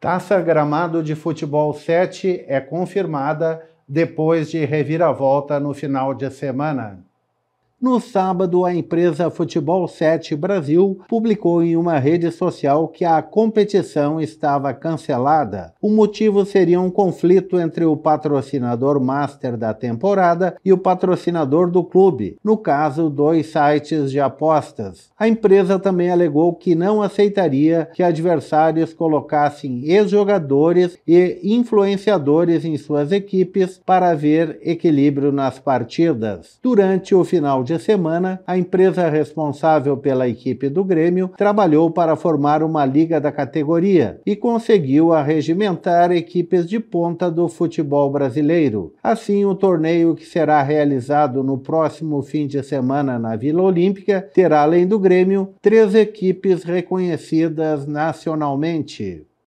Taça Gramado de Futebol 7 é confirmada depois de reviravolta no final de semana. No sábado, a empresa Futebol 7 Brasil publicou em uma rede social que a competição estava cancelada. O motivo seria um conflito entre o patrocinador master da temporada e o patrocinador do clube, no caso, dois sites de apostas. A empresa também alegou que não aceitaria que adversários colocassem ex-jogadores e influenciadores em suas equipes para haver equilíbrio nas partidas. Durante o final de de semana, a empresa responsável pela equipe do Grêmio trabalhou para formar uma liga da categoria e conseguiu arregimentar equipes de ponta do futebol brasileiro. Assim, o torneio que será realizado no próximo fim de semana na Vila Olímpica terá, além do Grêmio, três equipes reconhecidas nacionalmente.